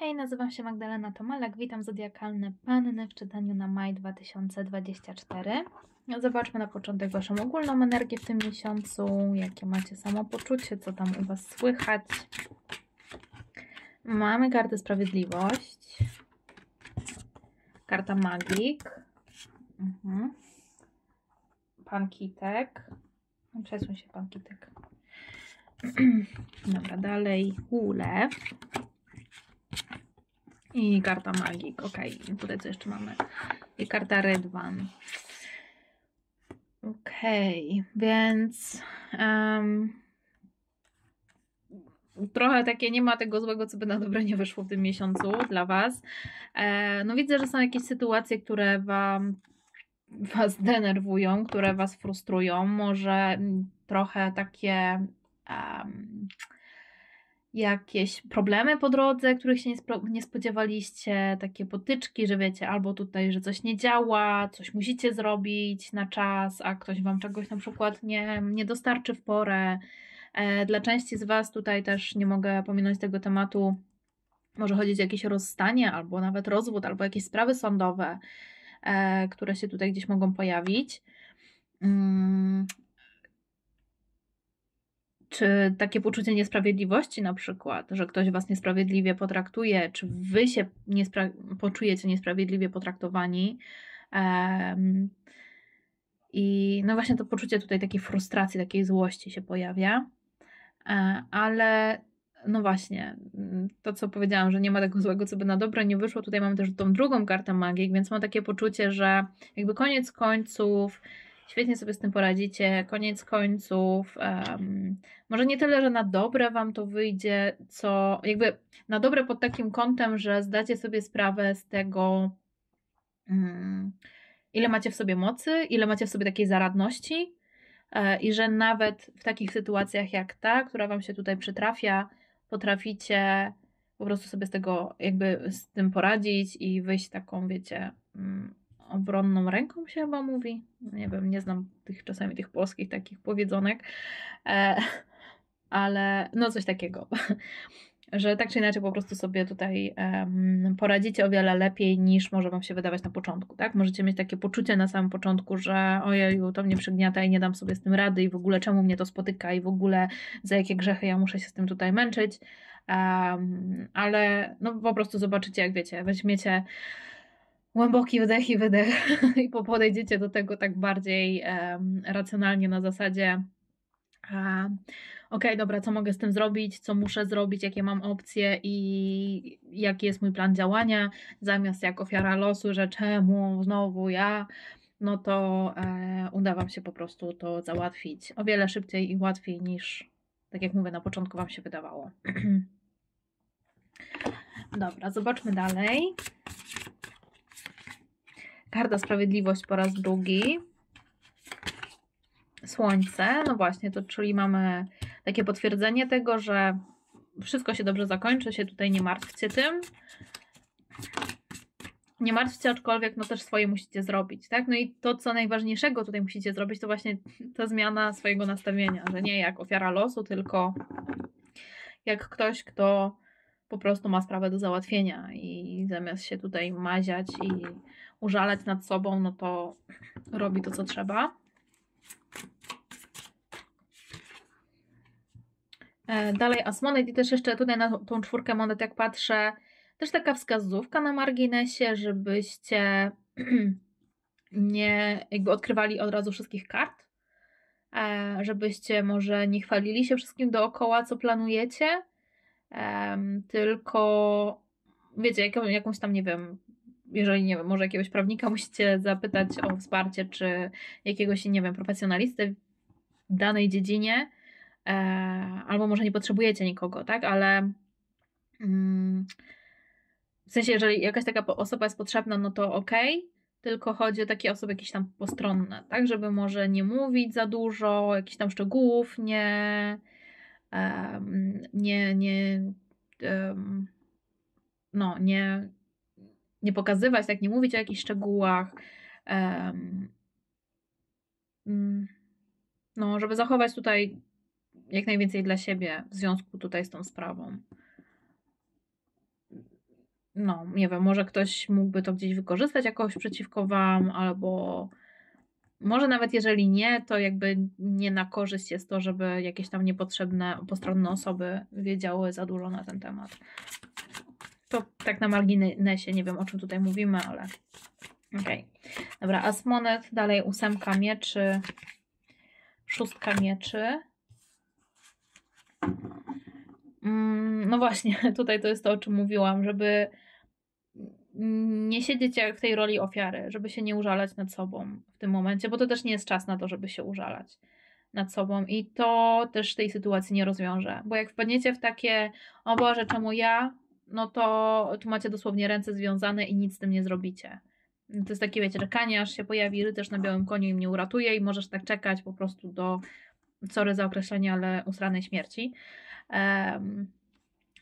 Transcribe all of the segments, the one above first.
Hej, nazywam się Magdalena Tomalak, witam Zodiakalne Panny w czytaniu na maj 2024. Zobaczmy na początek Waszą ogólną energię w tym miesiącu, jakie macie samopoczucie, co tam u Was słychać. Mamy kartę Sprawiedliwość, karta Magik, mhm. Pan Kitek, przesuń się Pan Kitek. Dobra, dalej Ulew i karta magik, ok. I tutaj co jeszcze mamy? I karta Redwan. ok, więc um, trochę takie nie ma tego złego, co by na dobre nie wyszło w tym miesiącu dla Was. E, no widzę, że są jakieś sytuacje, które Wam Was denerwują, które Was frustrują, może trochę takie... Um, jakieś problemy po drodze, których się nie, nie spodziewaliście, takie potyczki, że wiecie, albo tutaj, że coś nie działa, coś musicie zrobić na czas, a ktoś wam czegoś na przykład nie, nie dostarczy w porę. E, dla części z Was tutaj też nie mogę pominąć tego tematu. Może chodzić o jakieś rozstanie, albo nawet rozwód, albo jakieś sprawy sądowe, e, które się tutaj gdzieś mogą pojawić. Mm, czy takie poczucie niesprawiedliwości na przykład, że ktoś was niesprawiedliwie potraktuje, czy wy się niespra- poczujecie niesprawiedliwie potraktowani. Um, I no właśnie to poczucie tutaj takiej frustracji, takiej złości się pojawia. E, ale no właśnie, to co powiedziałam, że nie ma tego złego, co by na dobre nie wyszło. Tutaj mam też tą drugą kartę magii, więc mam takie poczucie, że jakby koniec końców Świetnie sobie z tym poradzicie. Koniec końców, um, może nie tyle, że na dobre wam to wyjdzie, co jakby na dobre pod takim kątem, że zdacie sobie sprawę z tego, um, ile macie w sobie mocy, ile macie w sobie takiej zaradności e, i że nawet w takich sytuacjach jak ta, która wam się tutaj przytrafia, potraficie po prostu sobie z tego, jakby z tym poradzić i wyjść taką, wiecie, mm, obronną ręką się chyba mówi. No nie wiem, nie znam tych czasami tych polskich takich powiedzonek, e, ale no coś takiego. Że tak czy inaczej po prostu sobie tutaj poradzicie o wiele lepiej niż może Wam się wydawać na początku, tak? Możecie mieć takie poczucie na samym początku, że ojeju, to mnie przygniata i nie dam sobie z tym rady i w ogóle czemu mnie to spotyka i w ogóle za jakie grzechy ja muszę się z tym tutaj męczyć. Um, ale no po prostu zobaczycie, jak wiecie, weźmiecie głęboki wdech i wydech i podejdziecie do tego tak bardziej um, racjonalnie na zasadzie okej, okay, dobra, co mogę z tym zrobić, co muszę zrobić, jakie mam opcje i jaki jest mój plan działania, zamiast jak ofiara losu, że czemu znowu ja, no to e, uda Wam się po prostu to załatwić o wiele szybciej i łatwiej niż, tak jak mówię, na początku Wam się wydawało. dobra, zobaczmy dalej. Karta Sprawiedliwość po raz drugi. Słońce, no właśnie, to czyli mamy takie potwierdzenie tego, że wszystko się dobrze zakończy, się tutaj nie martwcie tym. Nie martwcie, aczkolwiek no też swoje musicie zrobić, tak? No i to, co najważniejszego tutaj musicie zrobić, to właśnie ta zmiana swojego nastawienia, że nie jak ofiara losu, tylko jak ktoś, kto po prostu ma sprawę do załatwienia i zamiast się tutaj maziać i użalać nad sobą, no to robi to, co trzeba. E, dalej Asmonet i też jeszcze tutaj na tą czwórkę monet, jak patrzę, też taka wskazówka na marginesie, żebyście nie jakby odkrywali od razu wszystkich kart, e, żebyście może nie chwalili się wszystkim dookoła, co planujecie, tylko wiecie, jakąś tam, nie wiem, jeżeli nie wiem, może jakiegoś prawnika musicie zapytać o wsparcie, czy jakiegoś, nie wiem, profesjonalisty w danej dziedzinie, e, albo może nie potrzebujecie nikogo, tak, ale mm, w sensie, jeżeli jakaś taka osoba jest potrzebna, no to okej, okay, tylko chodzi o takie osoby jakieś tam postronne, tak, żeby może nie mówić za dużo, jakichś tam szczegółów nie, um, nie, nie, um, no, nie, nie pokazywać, tak nie mówić o jakichś szczegółach. Um, no, żeby zachować tutaj jak najwięcej dla siebie w związku tutaj z tą sprawą. No, nie wiem, może ktoś mógłby to gdzieś wykorzystać jakoś przeciwko Wam, albo może nawet jeżeli nie, to jakby nie na korzyść jest to, żeby jakieś tam niepotrzebne postronne osoby wiedziały za dużo na ten temat. To tak na marginesie, nie wiem o czym tutaj mówimy, ale okej. Okay. Dobra, Asmonet, dalej ósemka mieczy, szóstka mieczy. Mm, no właśnie, tutaj to jest to, o czym mówiłam, żeby nie siedzieć jak w tej roli ofiary, żeby się nie użalać nad sobą w tym momencie, bo to też nie jest czas na to, żeby się użalać nad sobą i to też tej sytuacji nie rozwiąże, bo jak wpadniecie w takie, o Boże, czemu ja, no to tu macie dosłownie ręce związane i nic z tym nie zrobicie. To jest takie, wiecie, czekanie, aż się pojawi rycerz na białym koniu i mnie uratuje i możesz tak czekać po prostu do, sorry za określenie, ale usranej śmierci. Um,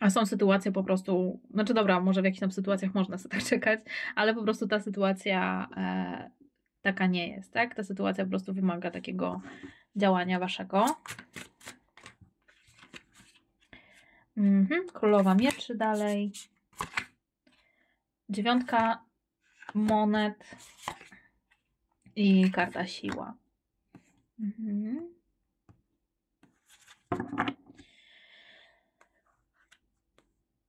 a są sytuacje po prostu, znaczy dobra, może w jakichś tam sytuacjach można sobie tak czekać, ale po prostu ta sytuacja e, taka nie jest, tak? Ta sytuacja po prostu wymaga takiego działania waszego. Mhm, królowa mieczy dalej. Dziewiątka monet i karta siła. Mhm.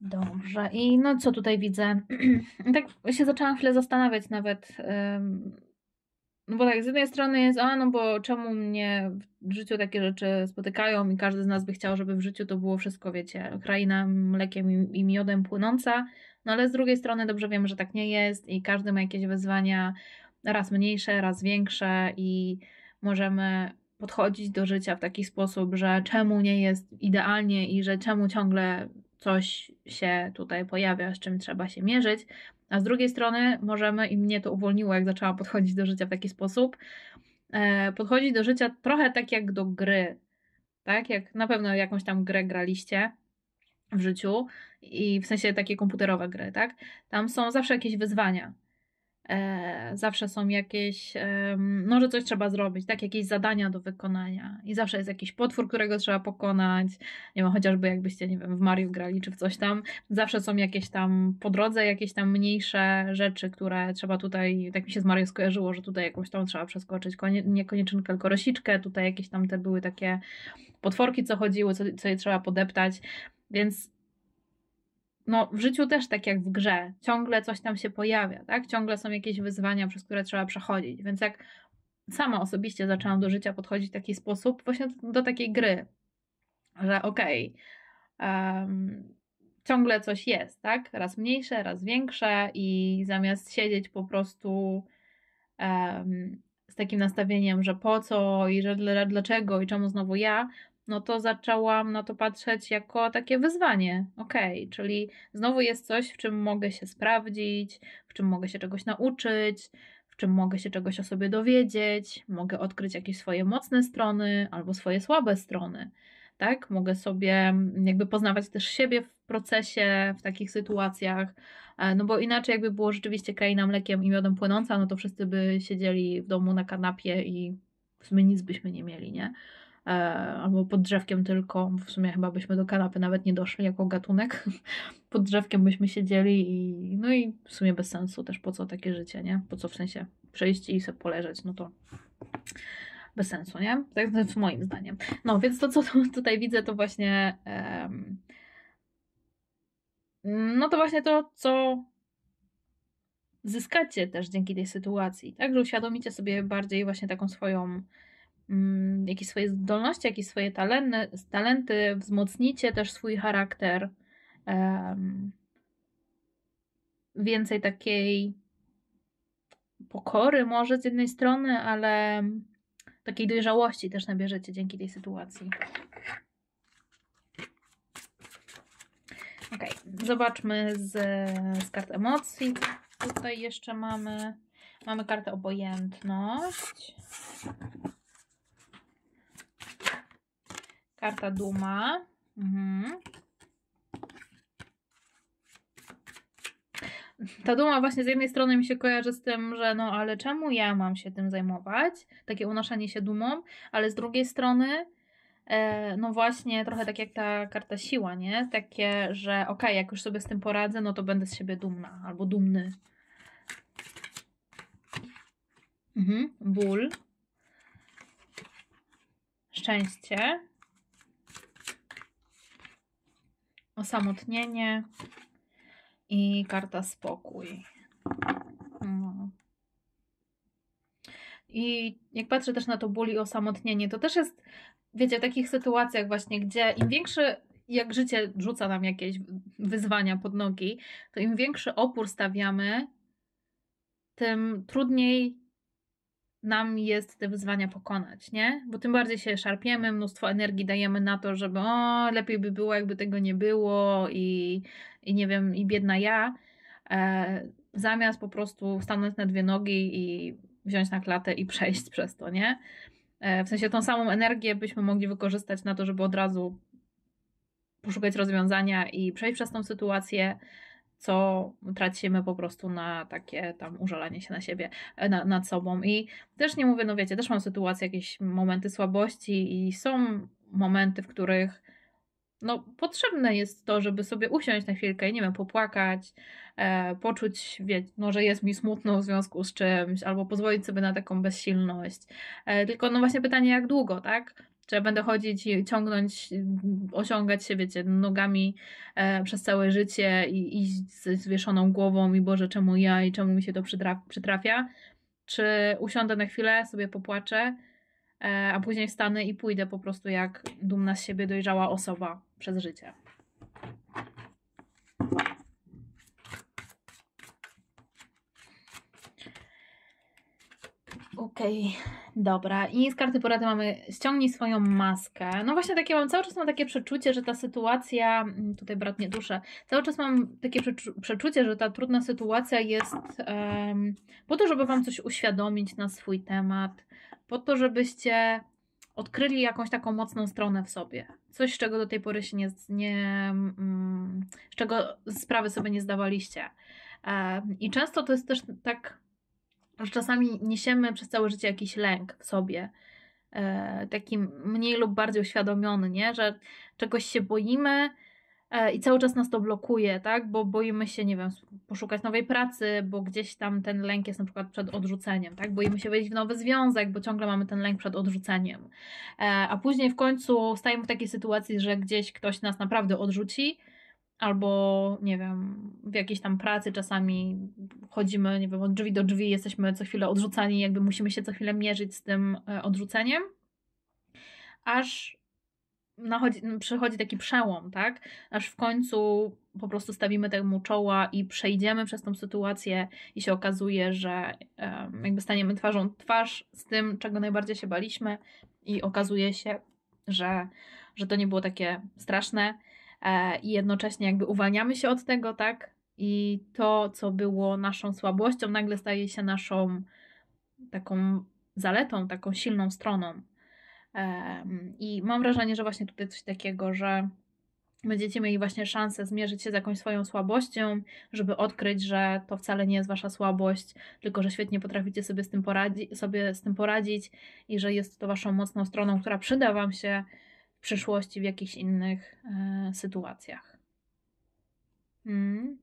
Dobrze. I no co tutaj widzę? tak się zaczęłam chwilę zastanawiać nawet, no bo tak, z jednej strony jest, a no bo czemu mnie w życiu takie rzeczy spotykają i każdy z nas by chciał, żeby w życiu to było wszystko, wiecie, kraina mlekiem i miodem płynąca, no ale z drugiej strony dobrze wiem że tak nie jest i każdy ma jakieś wyzwania, raz mniejsze, raz większe i możemy podchodzić do życia w taki sposób, że czemu nie jest idealnie i że czemu ciągle coś się tutaj pojawia, z czym trzeba się mierzyć, a z drugiej strony możemy, i mnie to uwolniło, jak zaczęłam podchodzić do życia w taki sposób, e, podchodzić do życia trochę tak jak do gry, tak? Jak na pewno jakąś tam grę graliście w życiu i w sensie takie komputerowe gry, tak? Tam są zawsze jakieś wyzwania. E, zawsze są jakieś, e, no że coś trzeba zrobić, tak, jakieś zadania do wykonania i zawsze jest jakiś potwór, którego trzeba pokonać, nie wiem, chociażby jakbyście, nie wiem, w Mario grali czy w coś tam, zawsze są jakieś tam po drodze jakieś tam mniejsze rzeczy, które trzeba tutaj, tak mi się z Mario skojarzyło, że tutaj jakąś tam trzeba przeskoczyć, konie, nie konieczynkę, tylko rosiczkę, tutaj jakieś tam te były takie potworki, co chodziły, co, co je trzeba podeptać, więc no, w życiu też tak jak w grze, ciągle coś tam się pojawia, tak? Ciągle są jakieś wyzwania, przez które trzeba przechodzić. Więc jak sama osobiście zaczęłam do życia podchodzić w taki sposób, właśnie do takiej gry, że okej, okay, um, ciągle coś jest, tak? Raz mniejsze, raz większe i zamiast siedzieć po prostu um, z takim nastawieniem, że po co i że dlaczego i czemu znowu ja, no to zaczęłam na to patrzeć jako takie wyzwanie. Okej, okay, czyli znowu jest coś, w czym mogę się sprawdzić, w czym mogę się czegoś nauczyć, w czym mogę się czegoś o sobie dowiedzieć, mogę odkryć jakieś swoje mocne strony albo swoje słabe strony. Tak, mogę sobie mm, jakby poznawać też siebie w procesie, w takich sytuacjach, e, no bo inaczej jakby było rzeczywiście kraina mlekiem i miodem płynąca, no to wszyscy by siedzieli w domu na kanapie i w sumie nic byśmy nie mieli, nie? E, albo pod drzewkiem tylko, w sumie chyba byśmy do kanapy nawet nie doszli jako gatunek, pod drzewkiem byśmy siedzieli i no i w sumie bez sensu też po co takie życie, nie? Po co w sensie przejść i sobie poleżeć, no to bez sensu, nie? Tak jest moim zdaniem. No, więc to, co tutaj widzę, to właśnie um, no to właśnie to, co zyskacie też dzięki tej sytuacji, tak? Że uświadomicie sobie bardziej właśnie taką swoją Mm, jakieś swoje zdolności, jakieś swoje talenty, talenty wzmocnicie też swój charakter. Um, więcej takiej pokory, może z jednej strony, ale takiej dojrzałości też nabierzecie dzięki tej sytuacji. Ok, zobaczmy z, z kart emocji. Tutaj jeszcze mamy, mamy kartę obojętność. Karta duma. Mhm. Ta duma właśnie z jednej strony mi się kojarzy z tym, że no ale czemu ja mam się tym zajmować? Takie unoszenie się dumą, ale z drugiej strony e, no właśnie trochę tak jak ta karta siła, nie? Takie, że okej, okay, jak już sobie z tym poradzę, no to będę z siebie dumna albo dumny. Mhm. Ból. Szczęście. osamotnienie i karta spokój. No. I jak patrzę też na to ból i osamotnienie, to też jest, wiecie, w takich sytuacjach właśnie, gdzie im większy, jak życie rzuca nam jakieś wyzwania pod nogi, to im większy opór stawiamy, tym trudniej nam jest te wyzwania pokonać, nie? Bo tym bardziej się szarpiemy, mnóstwo energii dajemy na to, żeby o, lepiej by było, jakby tego nie było i, i nie wiem, i biedna ja, e, zamiast po prostu stanąć na dwie nogi i wziąć na klatę i przejść przez to, nie? E, w sensie tą samą energię byśmy mogli wykorzystać na to, żeby od razu poszukać rozwiązania i przejść przez tą sytuację, co tracimy po prostu na takie tam użalanie się na siebie, e, na, nad sobą. I też nie mówię, no wiecie, też mam sytuację, jakieś momenty słabości i są momenty, w których no, potrzebne jest to, żeby sobie usiąść na chwilkę i nie wiem, popłakać, e, poczuć, wie, no, że jest mi smutno w związku z czymś, albo pozwolić sobie na taką bezsilność. E, tylko no właśnie pytanie, jak długo, tak? Czy ja będę chodzić i ciągnąć, osiągać się, wiecie, nogami e, przez całe życie i iść z zwieszoną głową i Boże, czemu ja i czemu mi się to przytrafia? Czy usiądę na chwilę, sobie popłaczę, e, a później wstanę i pójdę po prostu jak dumna z siebie dojrzała osoba przez życie? Okej. Okay. Dobra, i z karty porady mamy ściągnij swoją maskę. No właśnie takie mam, cały czas mam takie przeczucie, że ta sytuacja, mm, tutaj brat nie duszę, cały czas mam takie przeczucie, że ta trudna sytuacja jest um, po to, żeby Wam coś uświadomić na swój temat, po to, żebyście odkryli jakąś taką mocną stronę w sobie. Coś, czego do tej pory się nie, nie mm, z czego sprawy sobie nie zdawaliście. Um, I często to jest też tak że czasami niesiemy przez całe życie jakiś lęk w sobie, e, taki mniej lub bardziej uświadomiony, nie? że czegoś się boimy e, i cały czas nas to blokuje, tak? bo boimy się, nie wiem, poszukać nowej pracy, bo gdzieś tam ten lęk jest na przykład przed odrzuceniem, tak? boimy się wejść w nowy związek, bo ciągle mamy ten lęk przed odrzuceniem, e, a później w końcu stajemy w takiej sytuacji, że gdzieś ktoś nas naprawdę odrzuci, albo nie wiem, w jakiejś tam pracy czasami chodzimy, nie wiem, od drzwi do drzwi, jesteśmy co chwilę odrzucani, jakby musimy się co chwilę mierzyć z tym e, odrzuceniem, aż nachodzi, przychodzi taki przełom, tak? Aż w końcu po prostu stawimy temu czoła i przejdziemy przez tą sytuację i się okazuje, że jakby staniemy twarzą twarz z tym, czego najbardziej się baliśmy i okazuje się, że, że to nie było takie straszne, E, i jednocześnie jakby uwalniamy się od tego, tak? I to, co było naszą słabością, nagle staje się naszą taką zaletą, taką silną stroną. I mam wrażenie, że właśnie tutaj coś takiego, że będziecie mieli właśnie szansę zmierzyć się z jakąś swoją słabością, żeby odkryć, że to wcale nie jest wasza słabość, tylko że świetnie potraficie sobie z tym, poradzi- sobie z tym poradzić i że jest to waszą mocną stroną, która przyda wam się przyszłości w jakichś innych e, sytuacjach. Mm.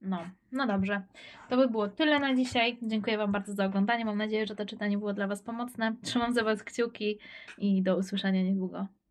No, no dobrze. To by było tyle na dzisiaj. Dziękuję Wam bardzo za oglądanie. Mam nadzieję, że to czytanie było dla Was pomocne. Trzymam za Was kciuki i do usłyszenia niedługo.